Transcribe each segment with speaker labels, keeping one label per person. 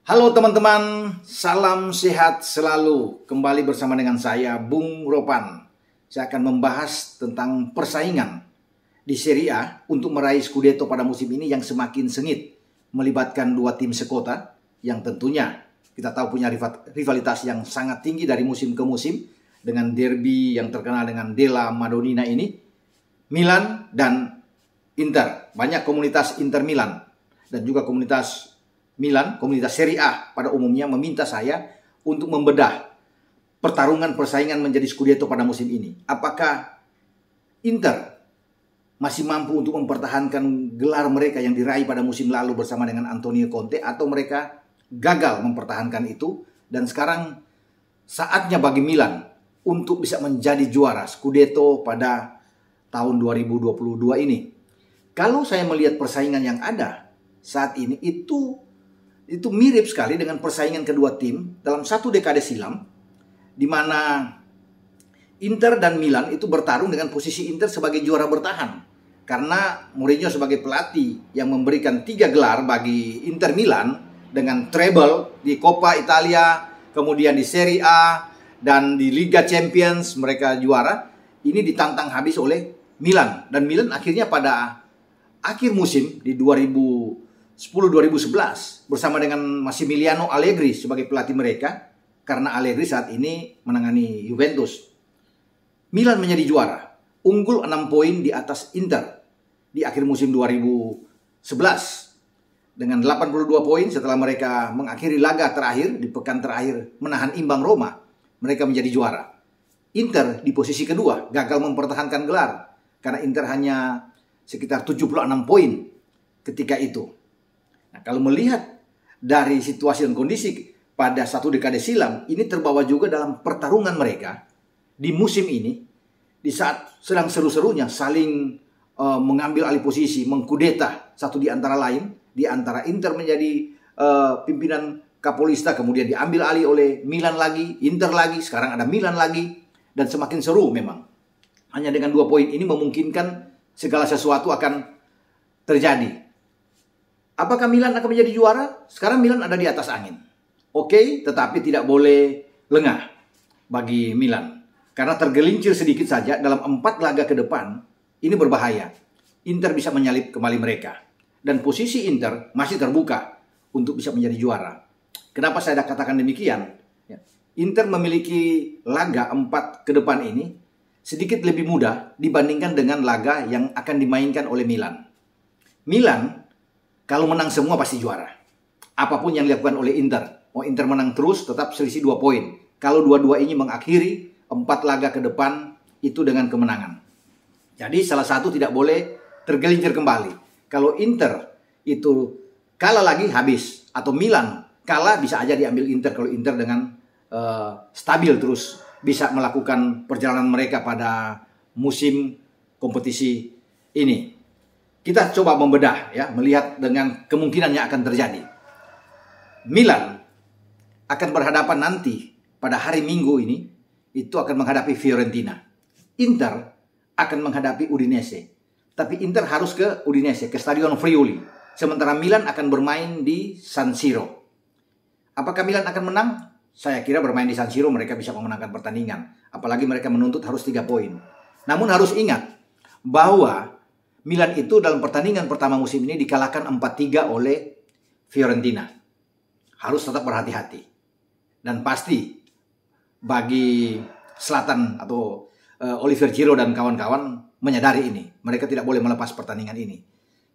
Speaker 1: Halo teman-teman, salam sehat selalu. Kembali bersama dengan saya Bung Ropan. Saya akan membahas tentang persaingan di Serie A untuk meraih Scudetto pada musim ini yang semakin sengit, melibatkan dua tim sekota yang tentunya kita tahu punya rivalitas yang sangat tinggi dari musim ke musim dengan derby yang terkenal dengan Della Madonina ini, Milan dan Inter. Banyak komunitas Inter Milan dan juga komunitas Milan, komunitas Serie A pada umumnya meminta saya untuk membedah pertarungan persaingan menjadi Scudetto pada musim ini. Apakah Inter masih mampu untuk mempertahankan gelar mereka yang diraih pada musim lalu bersama dengan Antonio Conte atau mereka gagal mempertahankan itu dan sekarang saatnya bagi Milan untuk bisa menjadi juara Scudetto pada tahun 2022 ini. Kalau saya melihat persaingan yang ada saat ini itu itu mirip sekali dengan persaingan kedua tim dalam satu dekade silam di mana Inter dan Milan itu bertarung dengan posisi Inter sebagai juara bertahan karena Mourinho sebagai pelatih yang memberikan tiga gelar bagi Inter Milan dengan treble di Coppa Italia, kemudian di Serie A dan di Liga Champions mereka juara. Ini ditantang habis oleh Milan dan Milan akhirnya pada akhir musim di 2000 10 2011 bersama dengan Massimiliano Allegri sebagai pelatih mereka karena Allegri saat ini menangani Juventus. Milan menjadi juara, unggul 6 poin di atas Inter di akhir musim 2011 dengan 82 poin setelah mereka mengakhiri laga terakhir di pekan terakhir menahan imbang Roma, mereka menjadi juara. Inter di posisi kedua gagal mempertahankan gelar karena Inter hanya sekitar 76 poin ketika itu. Nah, kalau melihat dari situasi dan kondisi pada satu dekade silam, ini terbawa juga dalam pertarungan mereka di musim ini, di saat sedang seru-serunya saling uh, mengambil alih posisi, mengkudeta satu di antara lain, di antara Inter menjadi uh, pimpinan Kapolista, kemudian diambil alih oleh Milan lagi, Inter lagi, sekarang ada Milan lagi, dan semakin seru memang. Hanya dengan dua poin ini memungkinkan segala sesuatu akan terjadi. Apakah Milan akan menjadi juara? Sekarang Milan ada di atas angin. Oke, okay, tetapi tidak boleh lengah bagi Milan. Karena tergelincir sedikit saja dalam empat laga ke depan, ini berbahaya. Inter bisa menyalip kembali mereka. Dan posisi Inter masih terbuka untuk bisa menjadi juara. Kenapa saya katakan demikian? Ya. Inter memiliki laga empat ke depan ini sedikit lebih mudah dibandingkan dengan laga yang akan dimainkan oleh Milan. Milan kalau menang semua pasti juara. Apapun yang dilakukan oleh Inter. Mau oh, Inter menang terus tetap selisih 2 poin. Kalau dua-dua ini mengakhiri 4 laga ke depan itu dengan kemenangan. Jadi salah satu tidak boleh tergelincir kembali. Kalau Inter itu kalah lagi habis. Atau Milan kalah bisa aja diambil Inter. Kalau Inter dengan uh, stabil terus bisa melakukan perjalanan mereka pada musim kompetisi ini. Kita coba membedah ya, melihat dengan kemungkinan yang akan terjadi. Milan akan berhadapan nanti pada hari Minggu ini itu akan menghadapi Fiorentina. Inter akan menghadapi Udinese. Tapi Inter harus ke Udinese, ke Stadion Friuli. Sementara Milan akan bermain di San Siro. Apakah Milan akan menang? Saya kira bermain di San Siro mereka bisa memenangkan pertandingan. Apalagi mereka menuntut harus tiga poin. Namun harus ingat bahwa Milan itu dalam pertandingan pertama musim ini dikalahkan 4-3 oleh Fiorentina. Harus tetap berhati-hati. Dan pasti bagi Selatan atau eh, Oliver Giroud dan kawan-kawan menyadari ini. Mereka tidak boleh melepas pertandingan ini.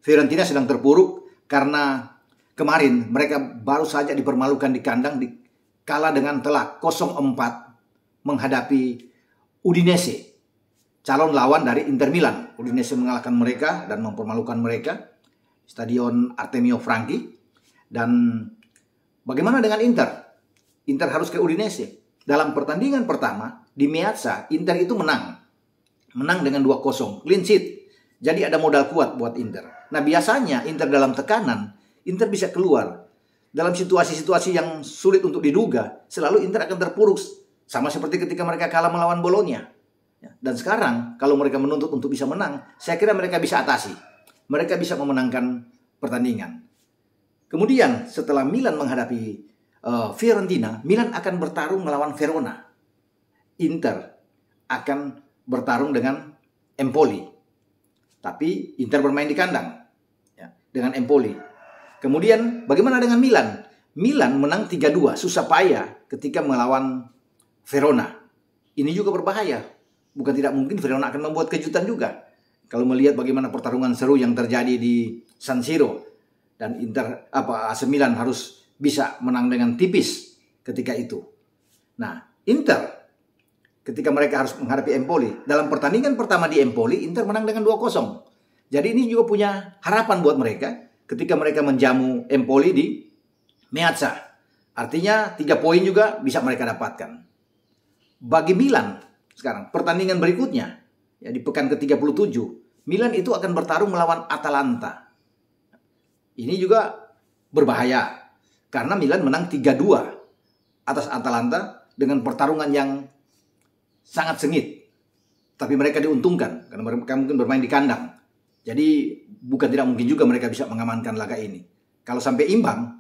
Speaker 1: Fiorentina sedang terpuruk karena kemarin mereka baru saja dipermalukan di kandang di kalah dengan telak 0-4 menghadapi Udinese calon lawan dari Inter Milan. Udinese mengalahkan mereka dan mempermalukan mereka. Stadion Artemio Franchi. Dan bagaimana dengan Inter? Inter harus ke Udinese. Dalam pertandingan pertama di Miazza, Inter itu menang. Menang dengan 2-0, clean sheet. Jadi ada modal kuat buat Inter. Nah biasanya Inter dalam tekanan, Inter bisa keluar. Dalam situasi-situasi yang sulit untuk diduga, selalu Inter akan terpuruk. Sama seperti ketika mereka kalah melawan Bolonia. Ya. Dan sekarang kalau mereka menuntut untuk bisa menang, saya kira mereka bisa atasi. Mereka bisa memenangkan pertandingan. Kemudian setelah Milan menghadapi uh, Fiorentina, Milan akan bertarung melawan Verona. Inter akan bertarung dengan Empoli. Tapi Inter bermain di kandang ya, dengan Empoli. Kemudian bagaimana dengan Milan? Milan menang 3-2 susah payah ketika melawan Verona. Ini juga berbahaya bukan tidak mungkin Feyenoord akan membuat kejutan juga. Kalau melihat bagaimana pertarungan seru yang terjadi di San Siro dan Inter apa AC Milan harus bisa menang dengan tipis ketika itu. Nah, Inter ketika mereka harus menghadapi Empoli, dalam pertandingan pertama di Empoli Inter menang dengan 2-0. Jadi ini juga punya harapan buat mereka ketika mereka menjamu Empoli di Meazza. Artinya tiga poin juga bisa mereka dapatkan. Bagi Milan, sekarang. Pertandingan berikutnya ya di pekan ke-37 Milan itu akan bertarung melawan Atalanta. Ini juga berbahaya karena Milan menang 3-2 atas Atalanta dengan pertarungan yang sangat sengit. Tapi mereka diuntungkan karena mereka mungkin bermain di kandang. Jadi bukan tidak mungkin juga mereka bisa mengamankan laga ini. Kalau sampai imbang,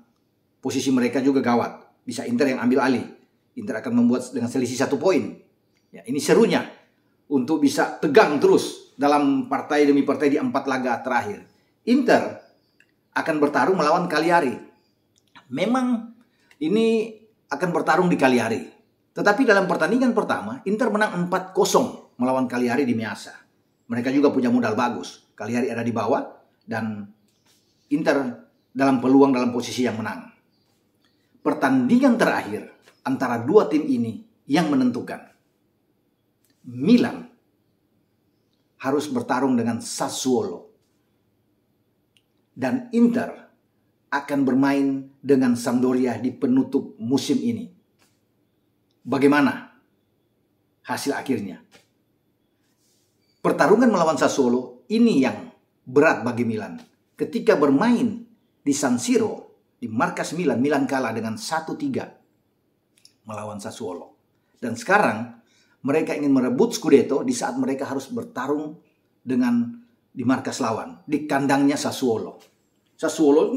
Speaker 1: posisi mereka juga gawat. Bisa Inter yang ambil alih. Inter akan membuat dengan selisih satu poin Ya, ini serunya untuk bisa tegang terus dalam partai demi partai di empat laga terakhir. Inter akan bertarung melawan Cagliari. Memang ini akan bertarung di Cagliari. Tetapi dalam pertandingan pertama, Inter menang 4-0 melawan Cagliari di Miasa. Mereka juga punya modal bagus. Cagliari ada di bawah dan Inter dalam peluang dalam posisi yang menang. Pertandingan terakhir antara dua tim ini yang menentukan. Milan harus bertarung dengan Sassuolo. Dan Inter akan bermain dengan Sampdoria di penutup musim ini. Bagaimana hasil akhirnya? Pertarungan melawan Sassuolo ini yang berat bagi Milan. Ketika bermain di San Siro, di markas Milan, Milan kalah dengan 1-3 melawan Sassuolo. Dan sekarang mereka ingin merebut Scudetto di saat mereka harus bertarung dengan di markas lawan, di kandangnya Sassuolo. Sassuolo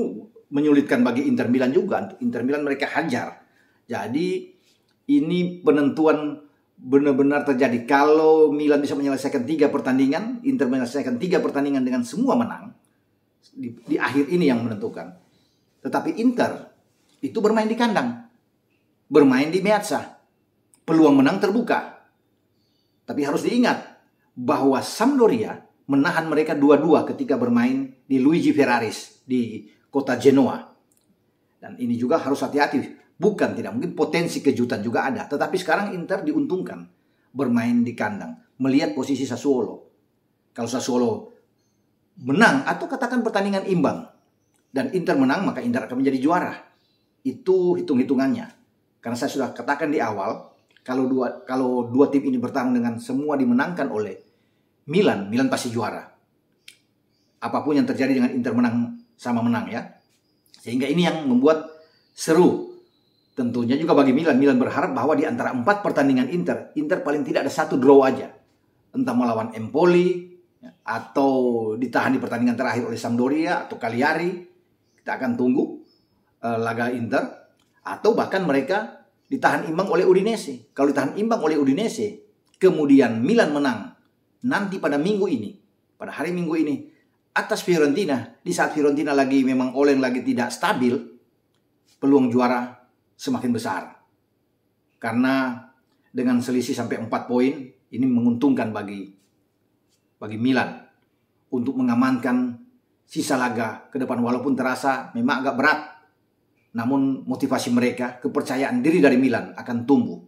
Speaker 1: menyulitkan bagi Inter Milan juga. Inter Milan mereka hajar. Jadi ini penentuan benar-benar terjadi. Kalau Milan bisa menyelesaikan tiga pertandingan, Inter menyelesaikan tiga pertandingan dengan semua menang, di, di akhir ini yang menentukan. Tetapi Inter itu bermain di kandang, bermain di Meazza. Peluang menang terbuka. Tapi harus diingat bahwa Sampdoria menahan mereka dua-dua ketika bermain di Luigi Ferraris di kota Genoa. Dan ini juga harus hati-hati. Bukan tidak mungkin potensi kejutan juga ada. Tetapi sekarang Inter diuntungkan bermain di kandang. Melihat posisi Sassuolo. Kalau Sassuolo menang atau katakan pertandingan imbang. Dan Inter menang maka Inter akan menjadi juara. Itu hitung-hitungannya. Karena saya sudah katakan di awal kalau dua kalau dua tim ini bertarung dengan semua dimenangkan oleh Milan, Milan pasti juara. Apapun yang terjadi dengan Inter menang sama menang ya. Sehingga ini yang membuat seru. Tentunya juga bagi Milan, Milan berharap bahwa di antara empat pertandingan Inter, Inter paling tidak ada satu draw aja. Entah melawan Empoli, ya, atau ditahan di pertandingan terakhir oleh Sampdoria atau Cagliari. Kita akan tunggu uh, laga Inter atau bahkan mereka ditahan imbang oleh Udinese. Kalau ditahan imbang oleh Udinese, kemudian Milan menang nanti pada minggu ini, pada hari minggu ini atas Fiorentina di saat Fiorentina lagi memang oleng lagi tidak stabil, peluang juara semakin besar. Karena dengan selisih sampai 4 poin ini menguntungkan bagi bagi Milan untuk mengamankan sisa laga ke depan walaupun terasa memang agak berat namun motivasi mereka, kepercayaan diri dari Milan akan tumbuh.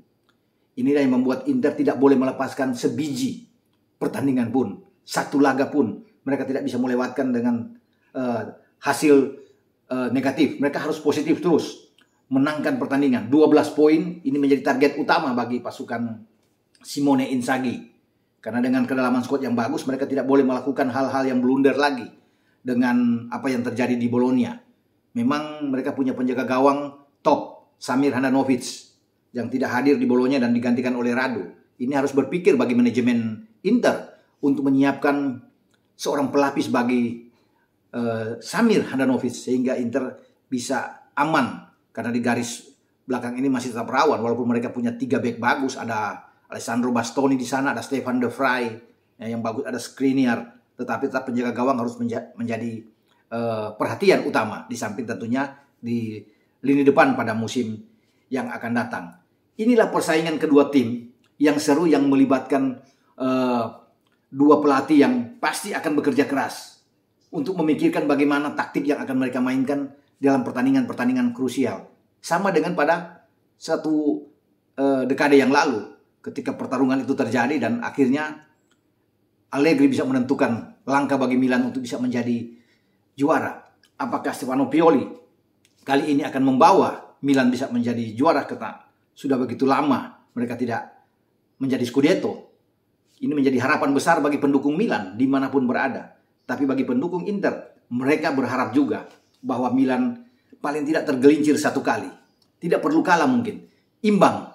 Speaker 1: Inilah yang membuat Inter tidak boleh melepaskan sebiji pertandingan pun, satu laga pun. Mereka tidak bisa melewatkan dengan uh, hasil uh, negatif. Mereka harus positif terus. Menangkan pertandingan. 12 poin ini menjadi target utama bagi pasukan Simone Inzaghi. Karena dengan kedalaman squad yang bagus, mereka tidak boleh melakukan hal-hal yang blunder lagi dengan apa yang terjadi di Bologna. Memang mereka punya penjaga gawang top, Samir Handanovic, yang tidak hadir di Bolonya dan digantikan oleh Radu. Ini harus berpikir bagi manajemen Inter untuk menyiapkan seorang pelapis bagi uh, Samir Handanovic sehingga Inter bisa aman karena di garis belakang ini masih tetap rawan walaupun mereka punya tiga back bagus ada Alessandro Bastoni di sana ada Stefan De Vrij ya, yang bagus ada Skriniar tetapi tetap penjaga gawang harus menja menjadi Eh, perhatian utama di samping tentunya di lini depan pada musim yang akan datang. Inilah persaingan kedua tim yang seru yang melibatkan uh, dua pelatih yang pasti akan bekerja keras untuk memikirkan bagaimana taktik yang akan mereka mainkan dalam pertandingan-pertandingan krusial. Sama dengan pada satu uh, dekade yang lalu ketika pertarungan itu terjadi dan akhirnya Allegri bisa menentukan langkah bagi Milan untuk bisa menjadi juara. Apakah Stefano Pioli kali ini akan membawa Milan bisa menjadi juara karena sudah begitu lama mereka tidak menjadi Scudetto. Ini menjadi harapan besar bagi pendukung Milan dimanapun berada. Tapi bagi pendukung Inter, mereka berharap juga bahwa Milan paling tidak tergelincir satu kali. Tidak perlu kalah mungkin. Imbang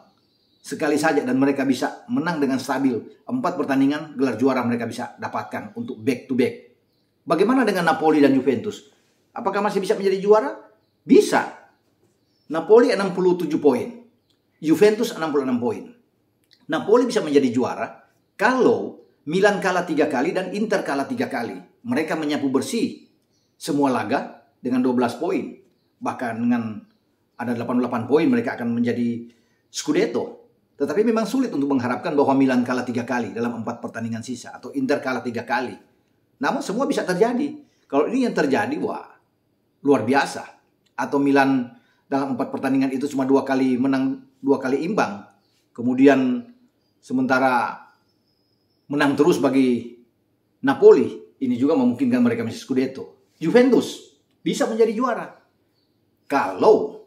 Speaker 1: sekali saja dan mereka bisa menang dengan stabil. Empat pertandingan gelar juara mereka bisa dapatkan untuk back to back. Bagaimana dengan Napoli dan Juventus? Apakah masih bisa menjadi juara? Bisa. Napoli 67 poin. Juventus 66 poin. Napoli bisa menjadi juara kalau Milan kalah tiga kali dan Inter kalah tiga kali. Mereka menyapu bersih semua laga dengan 12 poin. Bahkan dengan ada 88 poin mereka akan menjadi Scudetto. Tetapi memang sulit untuk mengharapkan bahwa Milan kalah tiga kali dalam empat pertandingan sisa atau Inter kalah tiga kali namun semua bisa terjadi. Kalau ini yang terjadi, wah luar biasa. Atau Milan dalam empat pertandingan itu cuma dua kali menang, dua kali imbang. Kemudian sementara menang terus bagi Napoli. Ini juga memungkinkan mereka Messi Scudetto. Juventus bisa menjadi juara. Kalau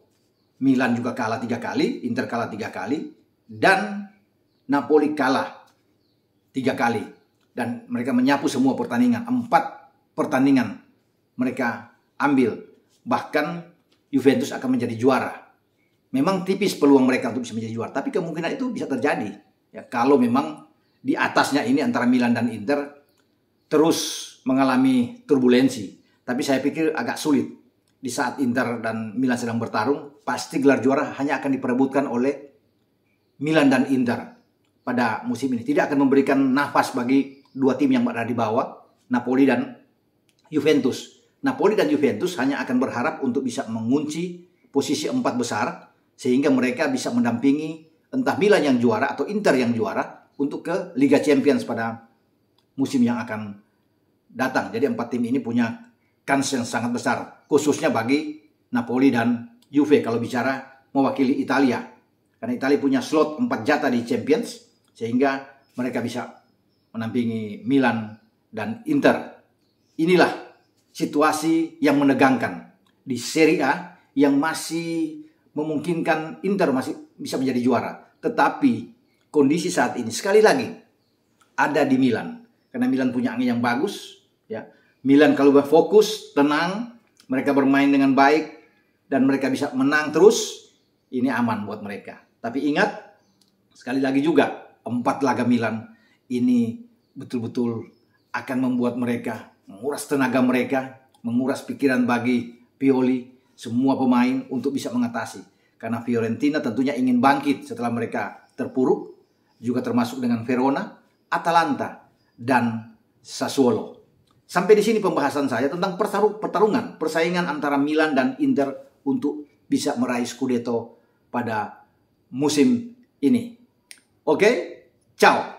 Speaker 1: Milan juga kalah tiga kali, Inter kalah tiga kali, dan Napoli kalah tiga kali dan mereka menyapu semua pertandingan. Empat pertandingan mereka ambil. Bahkan Juventus akan menjadi juara. Memang tipis peluang mereka untuk bisa menjadi juara, tapi kemungkinan itu bisa terjadi. Ya, kalau memang di atasnya ini antara Milan dan Inter terus mengalami turbulensi. Tapi saya pikir agak sulit. Di saat Inter dan Milan sedang bertarung, pasti gelar juara hanya akan diperebutkan oleh Milan dan Inter pada musim ini. Tidak akan memberikan nafas bagi dua tim yang berada di bawah, Napoli dan Juventus. Napoli dan Juventus hanya akan berharap untuk bisa mengunci posisi empat besar sehingga mereka bisa mendampingi entah Milan yang juara atau Inter yang juara untuk ke Liga Champions pada musim yang akan datang. Jadi empat tim ini punya kans yang sangat besar khususnya bagi Napoli dan Juve kalau bicara mewakili Italia. Karena Italia punya slot 4 jatah di Champions sehingga mereka bisa menampingi Milan dan Inter. Inilah situasi yang menegangkan di Serie A yang masih memungkinkan Inter masih bisa menjadi juara. Tetapi kondisi saat ini sekali lagi ada di Milan karena Milan punya angin yang bagus ya. Milan kalau berfokus, tenang, mereka bermain dengan baik dan mereka bisa menang terus, ini aman buat mereka. Tapi ingat sekali lagi juga empat laga Milan ini betul-betul akan membuat mereka menguras tenaga mereka, menguras pikiran bagi Pioli, semua pemain untuk bisa mengatasi. Karena Fiorentina tentunya ingin bangkit setelah mereka terpuruk, juga termasuk dengan Verona, Atalanta, dan Sassuolo. Sampai di sini pembahasan saya tentang pertarungan, persaingan antara Milan dan Inter untuk bisa meraih Scudetto pada musim ini. Oke, ciao.